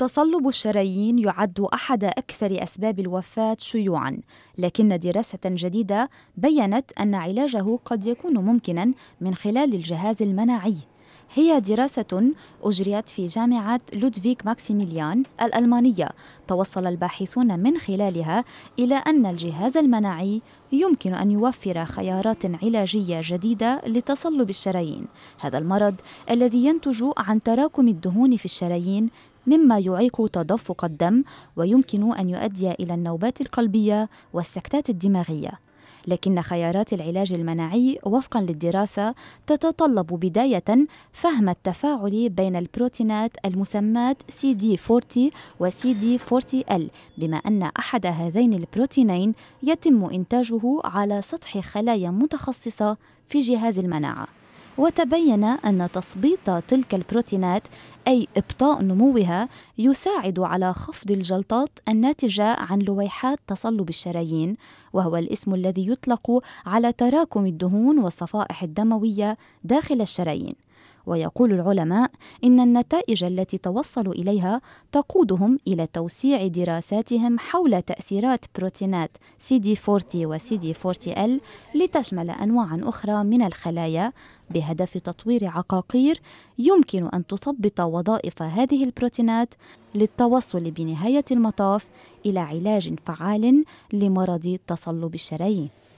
تصلب الشرايين يعد احد اكثر اسباب الوفاه شيوعا لكن دراسه جديده بينت ان علاجه قد يكون ممكنا من خلال الجهاز المناعي هي دراسة أجريت في جامعة لودفيك ماكسيميليان الألمانية توصل الباحثون من خلالها إلى أن الجهاز المناعي يمكن أن يوفر خيارات علاجية جديدة لتصلب الشرايين هذا المرض الذي ينتج عن تراكم الدهون في الشرايين مما يعيق تدفق الدم ويمكن أن يؤدي إلى النوبات القلبية والسكتات الدماغية لكن خيارات العلاج المناعي وفقا للدراسة تتطلب بداية فهم التفاعل بين البروتينات المسمات CD40 و CD40L بما أن أحد هذين البروتينين يتم إنتاجه على سطح خلايا متخصصة في جهاز المناعة وتبين أن تثبيط تلك البروتينات أي إبطاء نموها يساعد على خفض الجلطات الناتجة عن لويحات تصلب الشرايين وهو الاسم الذي يطلق على تراكم الدهون والصفائح الدموية داخل الشرايين ويقول العلماء إن النتائج التي توصلوا إليها تقودهم إلى توسيع دراساتهم حول تأثيرات بروتينات سي دي 40 وسي دي 40 ال لتشمل أنواعا أخرى من الخلايا بهدف تطوير عقاقير يمكن أن تثبط وظائف هذه البروتينات للتوصل بنهاية المطاف إلى علاج فعال لمرض تصلب الشرايين